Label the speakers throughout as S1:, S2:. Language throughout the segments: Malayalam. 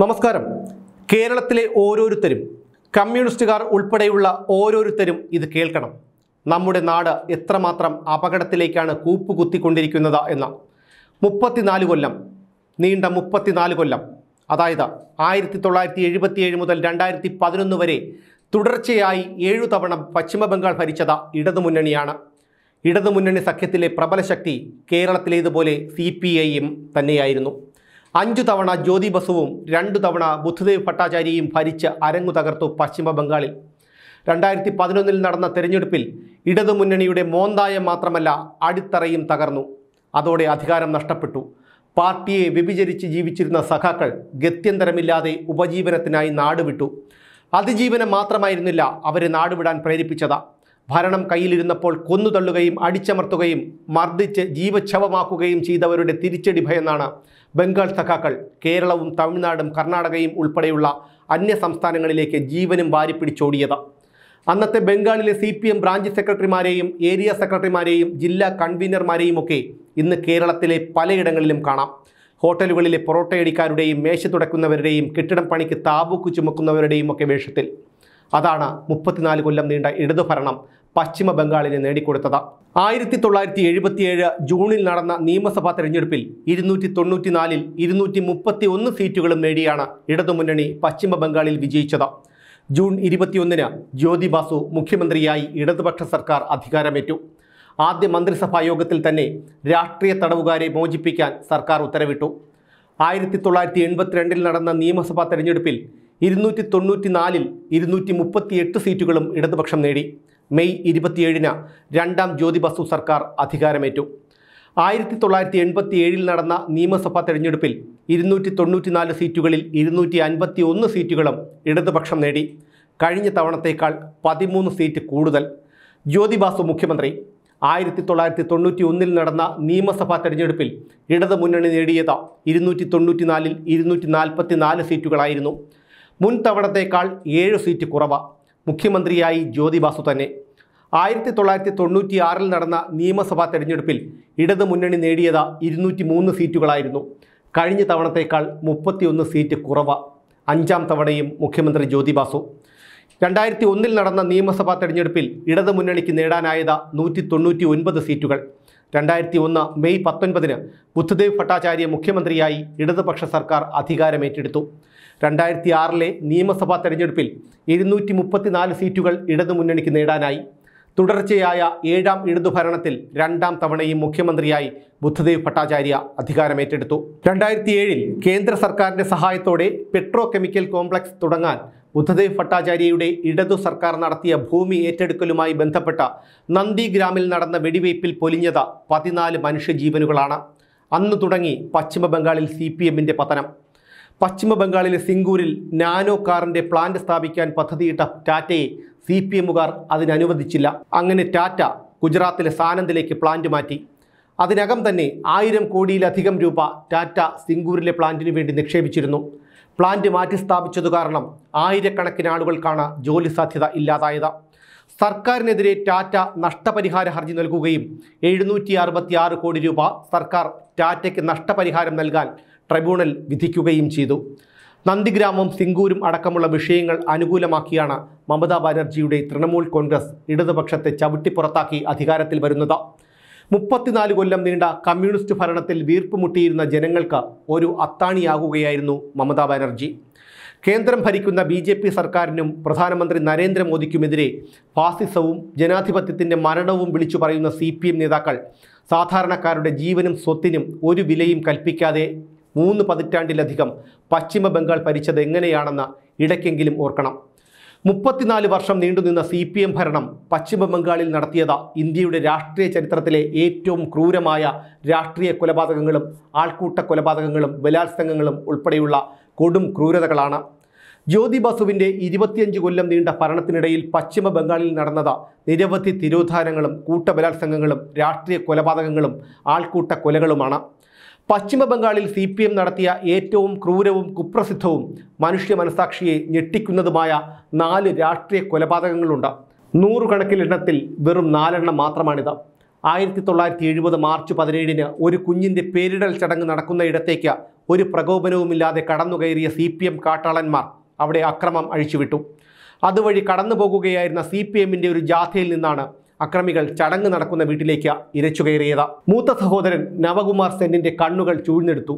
S1: നമസ്കാരം കേരളത്തിലെ ഓരോരുത്തരും കമ്മ്യൂണിസ്റ്റുകാർ ഉൾപ്പെടെയുള്ള ഓരോരുത്തരും ഇത് കേൾക്കണം നമ്മുടെ നാട് എത്രമാത്രം അപകടത്തിലേക്കാണ് കൂപ്പുകുത്തിക്കൊണ്ടിരിക്കുന്നത് എന്ന മുപ്പത്തിനാല് കൊല്ലം നീണ്ട മുപ്പത്തിനാല് കൊല്ലം അതായത് ആയിരത്തി തൊള്ളായിരത്തി എഴുപത്തിയേഴ് മുതൽ രണ്ടായിരത്തി പതിനൊന്ന് വരെ തുടർച്ചയായി ഏഴു തവണ പശ്ചിമബംഗാൾ ഭരിച്ചത് ഇടതുമുന്നണിയാണ് ഇടതുമുന്നണി സഖ്യത്തിലെ പ്രബല ശക്തി കേരളത്തിലേതുപോലെ സി പി ഐയും തന്നെയായിരുന്നു അഞ്ചു തവണ ജ്യോതി ബസുവും രണ്ടു തവണ ബുദ്ധദേവ് ഭട്ടാചാര്യയും ഭരിച്ച് അരങ്ങു തകർത്തു പശ്ചിമ ബംഗാളിൽ രണ്ടായിരത്തി പതിനൊന്നിൽ നടന്ന തെരഞ്ഞെടുപ്പിൽ ഇടതുമുന്നണിയുടെ മോന്തായം മാത്രമല്ല അടിത്തറയും തകർന്നു അതോടെ അധികാരം നഷ്ടപ്പെട്ടു പാർട്ടിയെ വ്യഭിചരിച്ച് ജീവിച്ചിരുന്ന സഖാക്കൾ ഗത്യന്തരമില്ലാതെ ഉപജീവനത്തിനായി നാടുവിട്ടു അതിജീവനം മാത്രമായിരുന്നില്ല അവരെ നാടുവിടാൻ പ്രേരിപ്പിച്ചത് ഭരണം കയ്യിലിരുന്നപ്പോൾ കൊന്നുതള്ളുകയും അടിച്ചമർത്തുകയും മർദ്ദിച്ച് ജീവച്ഛവമാക്കുകയും ചെയ്തവരുടെ തിരിച്ചടി ഭയന്നാണ് ബംഗാൾ സഖാക്കൾ കേരളവും തമിഴ്നാടും കർണാടകയും ഉൾപ്പെടെയുള്ള അന്യ സംസ്ഥാനങ്ങളിലേക്ക് ജീവനും വാരിപ്പിടിച്ചോടിയത് അന്നത്തെ ബംഗാളിലെ സി പി എം ബ്രാഞ്ച് സെക്രട്ടറിമാരെയും ഏരിയ സെക്രട്ടറിമാരെയും ജില്ലാ കൺവീനർമാരെയും ഒക്കെ ഇന്ന് കേരളത്തിലെ പലയിടങ്ങളിലും കാണാം ഹോട്ടലുകളിലെ പൊറോട്ടയടിക്കാരുടെയും മേശ തുടക്കുന്നവരുടെയും കെട്ടിടം പണിക്ക് താബൂക്ക് ചുമക്കുന്നവരുടെയും ഒക്കെ വേഷത്തിൽ അതാണ് മുപ്പത്തിനാല് കൊല്ലം നീണ്ട ഇടതുഭരണം പശ്ചിമ ബംഗാളിന് നേടിക്കൊടുത്തത് ആയിരത്തി തൊള്ളായിരത്തി എഴുപത്തിയേഴ് ജൂണിൽ നടന്ന നിയമസഭാ തെരഞ്ഞെടുപ്പിൽ ഇരുന്നൂറ്റി തൊണ്ണൂറ്റിനാലിൽ ഇരുന്നൂറ്റി മുപ്പത്തി ഒന്ന് സീറ്റുകളും നേടിയാണ് ഇടതുമുന്നണി പശ്ചിമ ബംഗാളിൽ വിജയിച്ചത് ജൂൺ ഇരുപത്തിയൊന്നിന് ജ്യോതി ബാസു മുഖ്യമന്ത്രിയായി ഇടതുപക്ഷ സർക്കാർ അധികാരമേറ്റു ആദ്യ മന്ത്രിസഭാ യോഗത്തിൽ തന്നെ രാഷ്ട്രീയ തടവുകാരെ മോചിപ്പിക്കാൻ സർക്കാർ ഉത്തരവിട്ടു ആയിരത്തി തൊള്ളായിരത്തി എൺപത്തിരണ്ടിൽ നടന്ന നിയമസഭാ തെരഞ്ഞെടുപ്പിൽ ഇരുന്നൂറ്റി തൊണ്ണൂറ്റി നാലിൽ ഇരുന്നൂറ്റി മുപ്പത്തി എട്ട് സീറ്റുകളും ഇടതുപക്ഷം നേടി മെയ് ഇരുപത്തിയേഴിന് രണ്ടാം ജ്യോതി ബസു സർക്കാർ അധികാരമേറ്റു ആയിരത്തി തൊള്ളായിരത്തി എൺപത്തി ഏഴിൽ നടന്ന നിയമസഭാ തെരഞ്ഞെടുപ്പിൽ ഇരുന്നൂറ്റി തൊണ്ണൂറ്റി നാല് സീറ്റുകളിൽ ഇരുന്നൂറ്റി അൻപത്തി ഒന്ന് സീറ്റുകളും ഇടതുപക്ഷം നേടി കഴിഞ്ഞ തവണത്തേക്കാൾ പതിമൂന്ന് സീറ്റ് കൂടുതൽ ജ്യോതി ബാസു മുഖ്യമന്ത്രി ആയിരത്തി തൊള്ളായിരത്തി തൊണ്ണൂറ്റി ഒന്നിൽ നടന്ന നിയമസഭാ തെരഞ്ഞെടുപ്പിൽ ഇടതു മുന്നണി നേടിയത് ഇരുന്നൂറ്റി തൊണ്ണൂറ്റി നാലിൽ ഇരുന്നൂറ്റി നാൽപ്പത്തി നാല് സീറ്റുകളായിരുന്നു മുൻ തവണത്തേക്കാൾ ഏഴ് സീറ്റ് കുറവ മുഖ്യമന്ത്രിയായി ജ്യോതിബാസു തന്നെ ആയിരത്തി തൊള്ളായിരത്തി തൊണ്ണൂറ്റി ആറിൽ നടന്ന നിയമസഭാ തെരഞ്ഞെടുപ്പിൽ ഇടതു മുന്നണി നേടിയത് ഇരുന്നൂറ്റി മൂന്ന് സീറ്റുകളായിരുന്നു കഴിഞ്ഞ തവണത്തേക്കാൾ മുപ്പത്തിയൊന്ന് സീറ്റ് കുറവ അഞ്ചാം തവണയും മുഖ്യമന്ത്രി ജ്യോതിബാസു രണ്ടായിരത്തി ഒന്നിൽ നടന്ന നിയമസഭാ തെരഞ്ഞെടുപ്പിൽ ഇടതു മുന്നണിക്ക് നേടാനായത് നൂറ്റി തൊണ്ണൂറ്റി ഒൻപത് സീറ്റുകൾ രണ്ടായിരത്തി ഒന്ന് മെയ് പത്തൊൻപതിന് ബുദ്ധദേവ് ഭട്ടാചാര്യ മുഖ്യമന്ത്രിയായി ഇടതുപക്ഷ സർക്കാർ അധികാരമേറ്റെടുത്തു രണ്ടായിരത്തി ആറിലെ നിയമസഭാ തെരഞ്ഞെടുപ്പിൽ ഇരുന്നൂറ്റി മുപ്പത്തിനാല് സീറ്റുകൾ ഇടതുമുന്നണിക്ക് നേടാനായി തുടർച്ചയായ ഏഴാം ഇടതുഭരണത്തിൽ രണ്ടാം തവണയും മുഖ്യമന്ത്രിയായി ബുദ്ധദേവ് ഭട്ടാചാര്യ അധികാരമേറ്റെടുത്തു രണ്ടായിരത്തി ഏഴിൽ കേന്ദ്ര സർക്കാരിൻ്റെ സഹായത്തോടെ പെട്രോ കെമിക്കൽ കോംപ്ലക്സ് തുടങ്ങാൻ ബുദ്ധദേവ് ഭട്ടാചാര്യയുടെ ഇടതു സർക്കാർ നടത്തിയ ഭൂമി ഏറ്റെടുക്കലുമായി ബന്ധപ്പെട്ട നന്ദിഗ്രാമിൽ നടന്ന വെടിവയ്പിൽ പൊലിഞ്ഞത് പതിനാല് മനുഷ്യജീവനുകളാണ് അന്ന് തുടങ്ങി പശ്ചിമ ബംഗാളിൽ സി പി എമ്മിൻ്റെ പതനം പശ്ചിമ ബംഗാളിലെ സിംഗൂരിൽ നാനോ കാറിൻ്റെ പ്ലാന്റ് സ്ഥാപിക്കാൻ പദ്ധതിയിട്ട ടാറ്റയെ സി പി എമ്മുകാർ അതിനനുവദിച്ചില്ല അങ്ങനെ ടാറ്റ ഗുജറാത്തിലെ സാനന്ദിലേക്ക് പ്ലാന്റ് മാറ്റി അതിനകം തന്നെ ആയിരം കോടിയിലധികം രൂപ ടാറ്റ സിംഗൂരിലെ പ്ലാന്റിന് വേണ്ടി നിക്ഷേപിച്ചിരുന്നു പ്ലാന്റ് മാറ്റി സ്ഥാപിച്ചതു കാരണം ആയിരക്കണക്കിന് ആളുകൾക്കാണ് ജോലി സാധ്യത ഇല്ലാതായത് സർക്കാരിനെതിരെ ടാറ്റ നഷ്ടപരിഹാര ഹർജി നൽകുകയും എഴുന്നൂറ്റി അറുപത്തി ആറ് കോടി രൂപ സർക്കാർ ടാറ്റയ്ക്ക് നഷ്ടപരിഹാരം നൽകാൻ ട്രൈബ്യൂണൽ വിധിക്കുകയും ചെയ്തു നന്ദിഗ്രാമം സിംഗൂരും അടക്കമുള്ള വിഷയങ്ങൾ അനുകൂലമാക്കിയാണ് മമതാ ബാനർജിയുടെ തൃണമൂൽ കോൺഗ്രസ് ഇടതുപക്ഷത്തെ ചവിട്ടിപ്പുറത്താക്കി അധികാരത്തിൽ വരുന്നത് മുപ്പത്തിനാല് കൊല്ലം നീണ്ട കമ്മ്യൂണിസ്റ്റ് ഭരണത്തിൽ വീർപ്പുമുട്ടിയിരുന്ന ജനങ്ങൾക്ക് ഒരു അത്താണിയാകുകയായിരുന്നു മമതാ ബാനർജി കേന്ദ്രം ഭരിക്കുന്ന ബി ജെ പി സർക്കാരിനും പ്രധാനമന്ത്രി നരേന്ദ്രമോദിക്കുമെതിരെ ഫാസിസവും ജനാധിപത്യത്തിൻ്റെ മരണവും വിളിച്ചു പറയുന്ന സി പി എം നേതാക്കൾ സാധാരണക്കാരുടെ ജീവനും സ്വത്തിനും ഒരു വിലയും കൽപ്പിക്കാതെ മൂന്ന് പതിറ്റാണ്ടിലധികം പശ്ചിമ ബംഗാൾ ഭരിച്ചത് എങ്ങനെയാണെന്ന് ഇടയ്ക്കെങ്കിലും ഓർക്കണം മുപ്പത്തിനാല് വർഷം നീണ്ടുനിന്ന സി പി എം ഭരണം പശ്ചിമബംഗാളിൽ നടത്തിയത് ഇന്ത്യയുടെ രാഷ്ട്രീയ ചരിത്രത്തിലെ ഏറ്റവും ക്രൂരമായ രാഷ്ട്രീയ കൊലപാതകങ്ങളും ആൾക്കൂട്ട കൊലപാതകങ്ങളും ബലാത്സംഗങ്ങളും ഉൾപ്പെടെയുള്ള കൊടും ക്രൂരതകളാണ് ജ്യോതി ബസുവിൻ്റെ ഇരുപത്തിയഞ്ച് കൊല്ലം നീണ്ട ഭരണത്തിനിടയിൽ പശ്ചിമ ബംഗാളിൽ നടന്നത് നിരവധി തിരോധാനങ്ങളും കൂട്ടബലാത്സംഗങ്ങളും രാഷ്ട്രീയ കൊലപാതകങ്ങളും ആൾക്കൂട്ട കൊലകളുമാണ് പശ്ചിമ ബംഗാളിൽ സി പി എം നടത്തിയ ഏറ്റവും ക്രൂരവും കുപ്രസിദ്ധവും മനുഷ്യ മനസാക്ഷിയെ ഞെട്ടിക്കുന്നതുമായ നാല് രാഷ്ട്രീയ കൊലപാതകങ്ങളുണ്ട് നൂറുകണക്കിലെണ്ണത്തിൽ വെറും നാലെണ്ണം മാത്രമാണിത് ആയിരത്തി തൊള്ളായിരത്തി എഴുപത് മാർച്ച് പതിനേഴിന് ഒരു കുഞ്ഞിൻ്റെ പേരിടൽ ചടങ്ങ് ഇടത്തേക്ക് ഒരു പ്രകോപനവുമില്ലാതെ കടന്നുകയറിയ സി പി എം കാട്ടാളന്മാർ അവിടെ അക്രമം അഴിച്ചുവിട്ടു അതുവഴി കടന്നു പോകുകയായിരുന്ന സി പി എമ്മിൻ്റെ ഒരു ജാഥയിൽ നിന്നാണ് അക്രമികൾ ചടങ്ങ് നടക്കുന്ന വീട്ടിലേക്ക് ഇരച്ചുകയറിയത് മൂത്ത സഹോദരൻ നവകുമാർ സെന്നിൻ്റെ കണ്ണുകൾ ചൂഴ്ന്നെടുത്തു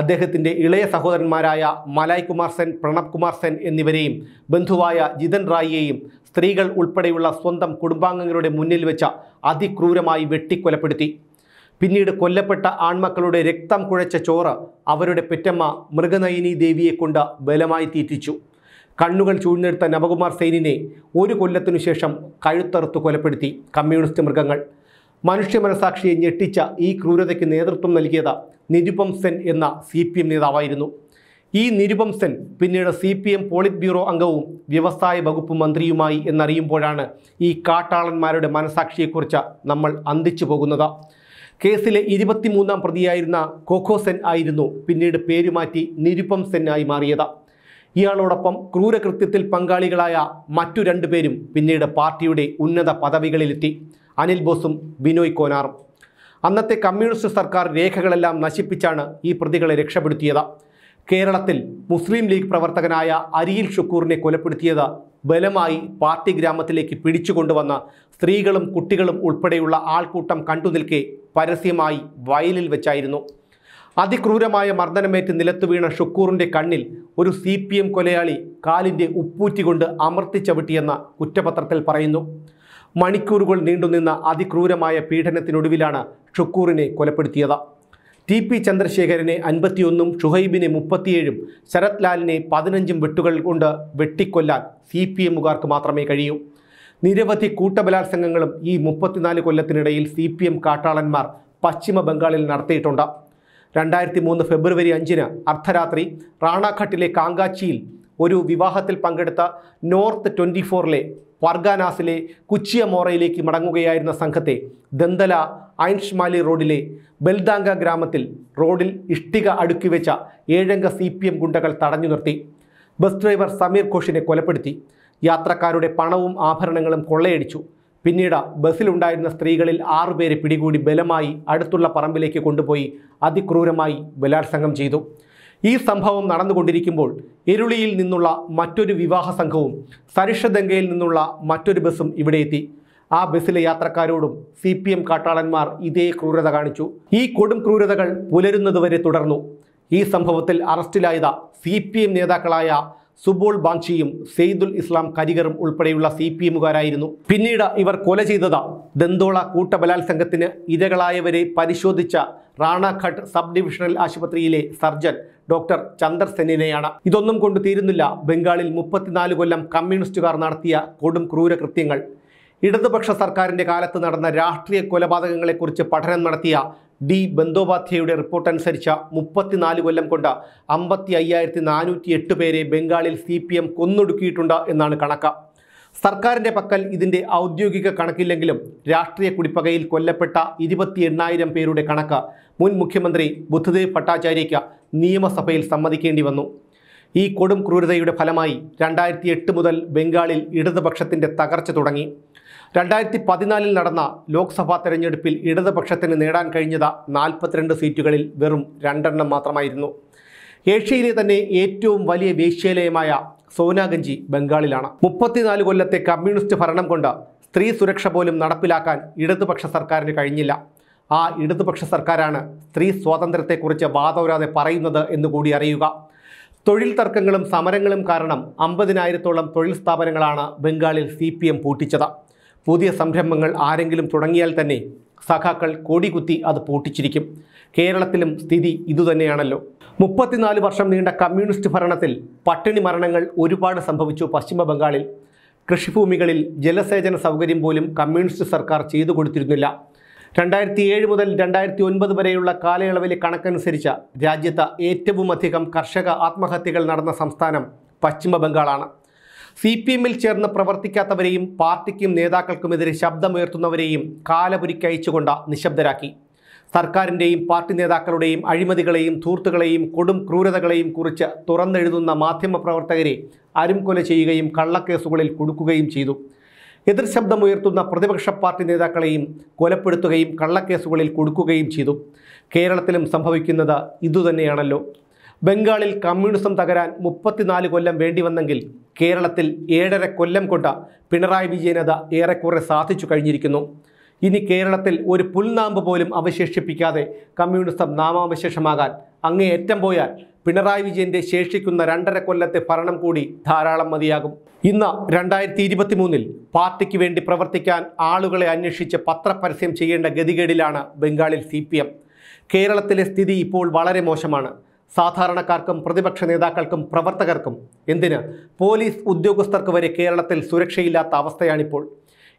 S1: അദ്ദേഹത്തിൻ്റെ ഇളയ സഹോദരന്മാരായ മലായ് കുമാർ സെൻ പ്രണബ് കുമാർ സെൻ എന്നിവരെയും ബന്ധുവായ ജിതൻ റായിയെയും സ്ത്രീകൾ ഉൾപ്പെടെയുള്ള സ്വന്തം കുടുംബാംഗങ്ങളുടെ മുന്നിൽ വെച്ച അതിക്രൂരമായി വെട്ടിക്കൊലപ്പെടുത്തി പിന്നീട് കൊല്ലപ്പെട്ട ആൺമക്കളുടെ രക്തം കുഴച്ച ചോറ് അവരുടെ പെറ്റമ്മ മൃഗനയിനി ദേവിയെ കൊണ്ട് ബലമായി തീറ്റിച്ചു കണ്ണുകൾ ചൂഴ്ന്നെടുത്ത നവകുമാർ സൈനിനെ ഒരു കൊല്ലത്തിനു ശേഷം കഴുത്തറുത്ത് കൊലപ്പെടുത്തി കമ്മ്യൂണിസ്റ്റ് മൃഗങ്ങൾ മനുഷ്യ മനസാക്ഷിയെ ഞെട്ടിച്ച ഈ ക്രൂരതയ്ക്ക് നേതൃത്വം നൽകിയത് നിരുപം സെൻ എന്ന സി പി എം നേതാവായിരുന്നു ഈ നിരുപംസൻ പിന്നീട് C P M polit bureau അംഗവും വ്യവസായ വകുപ്പ് മന്ത്രിയുമായി എന്നറിയുമ്പോഴാണ് ഈ കാട്ടാളന്മാരുടെ മനസാക്ഷിയെക്കുറിച്ച് നമ്മൾ അന്തിച്ചു പോകുന്നത് കേസിലെ ഇരുപത്തിമൂന്നാം പ്രതിയായിരുന്ന കോക്കോസെൻ ആയിരുന്നു പിന്നീട് പേരുമാറ്റി നിരുപംസെനായി മാറിയത് ഇയാളോടൊപ്പം ക്രൂരകൃത്യത്തിൽ പങ്കാളികളായ മറ്റു രണ്ടുപേരും പിന്നീട് പാർട്ടിയുടെ ഉന്നത പദവികളിലെത്തി അനിൽ ബോസും ബിനോയ് കോനാറും അന്നത്തെ കമ്മ്യൂണിസ്റ്റ് സർക്കാർ രേഖകളെല്ലാം നശിപ്പിച്ചാണ് ഈ പ്രതികളെ രക്ഷപ്പെടുത്തിയത് കേരളത്തിൽ മുസ്ലിം ലീഗ് പ്രവർത്തകനായ അരിയിൽ ഷുക്കൂറിനെ കൊലപ്പെടുത്തിയത് ബലമായി പാർട്ടി ഗ്രാമത്തിലേക്ക് പിടിച്ചുകൊണ്ടുവന്ന സ്ത്രീകളും കുട്ടികളും ഉൾപ്പെടെയുള്ള ആൾക്കൂട്ടം കണ്ടു നിൽക്കെ പരസ്യമായി വയലിൽ വെച്ചായിരുന്നു അതിക്രൂരമായ മർദ്ദനമേറ്റ് നിലത്തു വീണ ഷുക്കൂറിൻ്റെ കണ്ണിൽ ഒരു സി പി എം കൊലയാളി കാലിൻ്റെ ഉപ്പൂറ്റിക്കൊണ്ട് അമർത്തി ചവിട്ടിയെന്ന കുറ്റപത്രത്തിൽ പറയുന്നു മണിക്കൂറുകൾ നീണ്ടുനിന്ന അതിക്രൂരമായ പീഡനത്തിനൊടുവിലാണ് ഷുക്കൂറിനെ കൊലപ്പെടുത്തിയത് ടി പി ചന്ദ്രശേഖരനെ അൻപത്തിയൊന്നും ഷുഹൈബിനെ മുപ്പത്തിയേഴും ശരത് ലാലിനെ പതിനഞ്ചും വെട്ടുകൾ കൊണ്ട് വെട്ടിക്കൊല്ലാൻ സി പി എമ്മുകാർക്ക് മാത്രമേ കഴിയൂ നിരവധി കൂട്ടബലാത്സംഗങ്ങളും ഈ മുപ്പത്തിനാല് കൊല്ലത്തിനിടയിൽ സി പി എം കാട്ടാളന്മാർ പശ്ചിമ ബംഗാളിൽ നടത്തിയിട്ടുണ്ട് രണ്ടായിരത്തി മൂന്ന് ഫെബ്രുവരി അഞ്ചിന് അർദ്ധരാത്രി റാണാഘട്ടിലെ കാങ്കാച്ചിയിൽ ഒരു വിവാഹത്തിൽ പങ്കെടുത്ത നോർത്ത് ട്വൻറ്റി ഫോറിലെ വർഗാനാസിലെ കുച്ചിയമോറയിലേക്ക് മടങ്ങുകയായിരുന്ന സംഘത്തെ ദന്തല ഐൻഷ്മാലി റോഡിലെ ബൽദാങ്ക ഗ്രാമത്തിൽ റോഡിൽ ഇഷ്ടിക അടുക്കി വെച്ച ഏഴംഗ സി പി എം ഗുണ്ടകൾ തടഞ്ഞു നിർത്തി ബസ് ഡ്രൈവർ സമീർ ഘോഷിനെ കൊലപ്പെടുത്തി യാത്രക്കാരുടെ പണവും ആഭരണങ്ങളും കൊള്ളയടിച്ചു പിന്നീട് ബസ്സിലുണ്ടായിരുന്ന സ്ത്രീകളിൽ ആറുപേരെ പിടികൂടി ബലമായി അടുത്തുള്ള പറമ്പിലേക്ക് കൊണ്ടുപോയി അതിക്രൂരമായി ബലാത്സംഗം ചെയ്തു ഈ സംഭവം നടന്നുകൊണ്ടിരിക്കുമ്പോൾ എരുളിയിൽ നിന്നുള്ള മറ്റൊരു വിവാഹ സംഘവും സരിഷദംഗയിൽ നിന്നുള്ള മറ്റൊരു ബസ്സും ഇവിടെ എത്തി ആ ബസ്സിലെ യാത്രക്കാരോടും സി പി എം കാട്ടാളന്മാർ ഇതേ ക്രൂരത കാണിച്ചു ഈ കൊടും ക്രൂരതകൾ പുലരുന്നതുവരെ തുടർന്നു ഈ സംഭവത്തിൽ അറസ്റ്റിലായത് സി പി എം നേതാക്കളായ സുബോൾ ബാങ്ഷിയും സെയ്ദുൽ ഇസ്ലാം കരികറും ഉൾപ്പെടെയുള്ള സി പി എമ്മുകാരായിരുന്നു പിന്നീട് ഇവർ കൊല ചെയ്തത് ദന്തോള കൂട്ടബലാത്സംഗത്തിന് ഇരകളായവരെ പരിശോധിച്ച റാണാഘട്ട് സബ് ഡിവിഷണൽ ആശുപത്രിയിലെ സർജൻ ഡോക്ടർ ചന്ദർ സെന്നിനെയാണ് ഇതൊന്നും കൊണ്ടു തീരുന്നില്ല ബംഗാളിൽ മുപ്പത്തിനാല് കൊല്ലം കമ്മ്യൂണിസ്റ്റുകാർ നടത്തിയ കൊടും ക്രൂരകൃത്യങ്ങൾ ഇടതുപക്ഷ സർക്കാരിൻ്റെ കാലത്ത് നടന്ന രാഷ്ട്രീയ കൊലപാതകങ്ങളെക്കുറിച്ച് പഠനം നടത്തിയ ഡി ബന്ദോപാധ്യായുടെ റിപ്പോർട്ട് അനുസരിച്ച് മുപ്പത്തിനാല് കൊല്ലം കൊണ്ട് അമ്പത്തി അയ്യായിരത്തി നാനൂറ്റി എട്ട് പേരെ ബംഗാളിൽ സി പി എം കൊന്നൊടുക്കിയിട്ടുണ്ട് എന്നാണ് കണക്ക് സർക്കാരിൻ്റെ പക്കൽ ഇതിൻ്റെ ഔദ്യോഗിക കണക്കില്ലെങ്കിലും രാഷ്ട്രീയ കുടിപ്പകയിൽ കൊല്ലപ്പെട്ട ഇരുപത്തി എണ്ണായിരം പേരുടെ കണക്ക് മുൻ മുഖ്യമന്ത്രി ബുദ്ധദേവ് ഭട്ടാചാര്യയ്ക്ക് നിയമസഭയിൽ സമ്മതിക്കേണ്ടി വന്നു ഈ കൊടും ക്രൂരതയുടെ ഫലമായി രണ്ടായിരത്തി എട്ട് മുതൽ ബംഗാളിൽ ഇടതുപക്ഷത്തിൻ്റെ തകർച്ച തുടങ്ങി രണ്ടായിരത്തി പതിനാലിൽ നടന്ന ലോക്സഭാ തെരഞ്ഞെടുപ്പിൽ ഇടതുപക്ഷത്തിന് നേടാൻ കഴിഞ്ഞത് നാൽപ്പത്തിരണ്ട് സീറ്റുകളിൽ വെറും രണ്ടെണ്ണം മാത്രമായിരുന്നു ഏഷ്യയിലെ തന്നെ ഏറ്റവും വലിയ വേശ്യാലയമായ സോനാഗഞ്ചി ബംഗാളിലാണ് മുപ്പത്തിനാല് കൊല്ലത്തെ കമ്മ്യൂണിസ്റ്റ് ഭരണം കൊണ്ട് സ്ത്രീ സുരക്ഷ പോലും നടപ്പിലാക്കാൻ ഇടതുപക്ഷ സർക്കാരിന് കഴിഞ്ഞില്ല ആ ഇടതുപക്ഷ സർക്കാരാണ് സ്ത്രീ സ്വാതന്ത്ര്യത്തെക്കുറിച്ച് വാദവരാതെ പറയുന്നത് എന്നുകൂടി അറിയുക തൊഴിൽ തർക്കങ്ങളും സമരങ്ങളും കാരണം അമ്പതിനായിരത്തോളം തൊഴിൽ സ്ഥാപനങ്ങളാണ് ബംഗാളിൽ സി പി എം പൂട്ടിച്ചത് പുതിയ സംരംഭങ്ങൾ ആരെങ്കിലും തുടങ്ങിയാൽ തന്നെ സഖാക്കൾ കൊടികുത്തി അത് പൂട്ടിച്ചിരിക്കും കേരളത്തിലും സ്ഥിതി ഇതുതന്നെയാണല്ലോ മുപ്പത്തിനാല് വർഷം നീണ്ട കമ്മ്യൂണിസ്റ്റ് ഭരണത്തിൽ പട്ടിണി മരണങ്ങൾ ഒരുപാട് സംഭവിച്ചു പശ്ചിമ ബംഗാളിൽ കൃഷിഭൂമികളിൽ ജലസേചന സൗകര്യം പോലും കമ്മ്യൂണിസ്റ്റ് സർക്കാർ ചെയ്തു കൊടുത്തിരുന്നില്ല രണ്ടായിരത്തി ഏഴ് മുതൽ രണ്ടായിരത്തി ഒൻപത് വരെയുള്ള കാലയളവിലെ കണക്കനുസരിച്ച് രാജ്യത്ത് ഏറ്റവുമധികം കർഷക ആത്മഹത്യകൾ നടന്ന സംസ്ഥാനം പശ്ചിമ ബംഗാളാണ് സി പി എമ്മിൽ ചേർന്ന് പ്രവർത്തിക്കാത്തവരെയും പാർട്ടിക്കും നേതാക്കൾക്കുമെതിരെ ശബ്ദമുയർത്തുന്നവരെയും കാലപുരിക്ക് അയച്ചുകൊണ്ട് നിശബ്ദരാക്കി സർക്കാരിൻ്റെയും പാർട്ടി നേതാക്കളുടെയും അഴിമതികളെയും ധൂർത്തുകളെയും കൊടും ക്രൂരതകളെയും കുറിച്ച് തുറന്നെഴുതുന്ന മാധ്യമപ്രവർത്തകരെ അരുംകൊല ചെയ്യുകയും കള്ളക്കേസുകളിൽ കുടുക്കുകയും ചെയ്തു എതിർ ശബ്ദമുയർത്തുന്ന പ്രതിപക്ഷ പാർട്ടി നേതാക്കളെയും കൊലപ്പെടുത്തുകയും കള്ളക്കേസുകളിൽ കുടുക്കുകയും ചെയ്തു കേരളത്തിലും സംഭവിക്കുന്നത് ഇതുതന്നെയാണല്ലോ ബംഗാളിൽ കമ്മ്യൂണിസം തകരാൻ മുപ്പത്തിനാല് കൊല്ലം വേണ്ടിവന്നെങ്കിൽ കേരളത്തിൽ ഏഴര കൊല്ലം കൊണ്ട പിണറായി വിജയനത ഏറെക്കുറെ സാധിച്ചു കഴിഞ്ഞിരിക്കുന്നു ഇനി കേരളത്തിൽ ഒരു പുൽനാമ്പ് പോലും അവശേഷിപ്പിക്കാതെ കമ്മ്യൂണിസം നാമാവശേഷമാകാൻ അങ്ങേയറ്റം പോയാൽ പിണറായി വിജയൻ്റെ ശേഷിക്കുന്ന രണ്ടര കൊല്ലത്തെ ഭരണം കൂടി ധാരാളം മതിയാകും ഇന്ന് രണ്ടായിരത്തി ഇരുപത്തി മൂന്നിൽ പാർട്ടിക്ക് വേണ്ടി പ്രവർത്തിക്കാൻ ആളുകളെ അന്വേഷിച്ച് പത്രപരസ്യം ചെയ്യേണ്ട ഗതികേടിലാണ് ബംഗാളിൽ സി കേരളത്തിലെ സ്ഥിതി ഇപ്പോൾ വളരെ മോശമാണ് സാധാരണക്കാർക്കും പ്രതിപക്ഷ നേതാക്കൾക്കും പ്രവർത്തകർക്കും എന്തിന് പോലീസ് ഉദ്യോഗസ്ഥർക്ക് വരെ കേരളത്തിൽ സുരക്ഷയില്ലാത്ത അവസ്ഥയാണിപ്പോൾ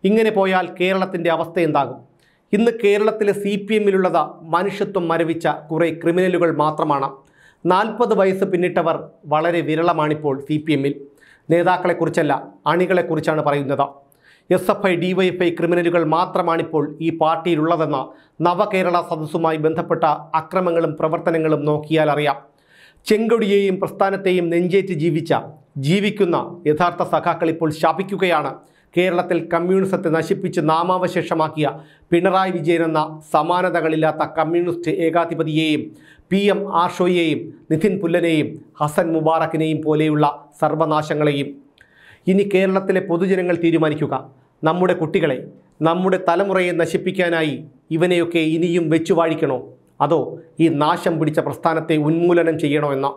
S1: ഇങ്ങനെ പോയാൽ കേരളത്തിൻ്റെ അവസ്ഥ എന്താകും ഇന്ന് കേരളത്തിലെ സി പി എമ്മിലുള്ളത് മനുഷ്യത്വം മരവിച്ച കുറേ ക്രിമിനലുകൾ മാത്രമാണ് നാൽപ്പത് വയസ്സ് പിന്നിട്ടവർ വളരെ വിരളമാണിപ്പോൾ സി പി എമ്മിൽ നേതാക്കളെക്കുറിച്ചല്ല അണികളെക്കുറിച്ചാണ് പറയുന്നത് എസ് എഫ് ഐ ഡിവൈഎഫ്ഐ ക്രിമിനലുകൾ മാത്രമാണിപ്പോൾ ഈ പാർട്ടിയിലുള്ളതെന്ന നവകേരള സദസ്സുമായി ബന്ധപ്പെട്ട അക്രമങ്ങളും പ്രവർത്തനങ്ങളും നോക്കിയാൽ അറിയാം ചെങ്കൊടിയെയും പ്രസ്ഥാനത്തെയും നെഞ്ചേറ്റ് ജീവിച്ച ജീവിക്കുന്ന യഥാർത്ഥ സഖാക്കൾ ഇപ്പോൾ ശാപിക്കുകയാണ് കേരളത്തിൽ കമ്മ്യൂണിസത്തെ നശിപ്പിച്ച് നാമാവശേഷമാക്കിയ പിണറായി വിജയൻ എന്ന സമാനതകളില്ലാത്ത കമ്മ്യൂണിസ്റ്റ് ഏകാധിപതിയെയും പി എം ആർഷോയെയും നിതിൻ പുല്ലനെയും ഹസൻ മുബാറക്കിനെയും പോലെയുള്ള സർവനാശങ്ങളെയും ഇനി കേരളത്തിലെ പൊതുജനങ്ങൾ തീരുമാനിക്കുക നമ്മുടെ കുട്ടികളെ നമ്മുടെ തലമുറയെ നശിപ്പിക്കാനായി ഇവനെയൊക്കെ ഇനിയും വെച്ചു വാഴിക്കണോ അതോ ഈ നാശം പിടിച്ച പ്രസ്ഥാനത്തെ ഉന്മൂലനം ചെയ്യണോ എന്നോ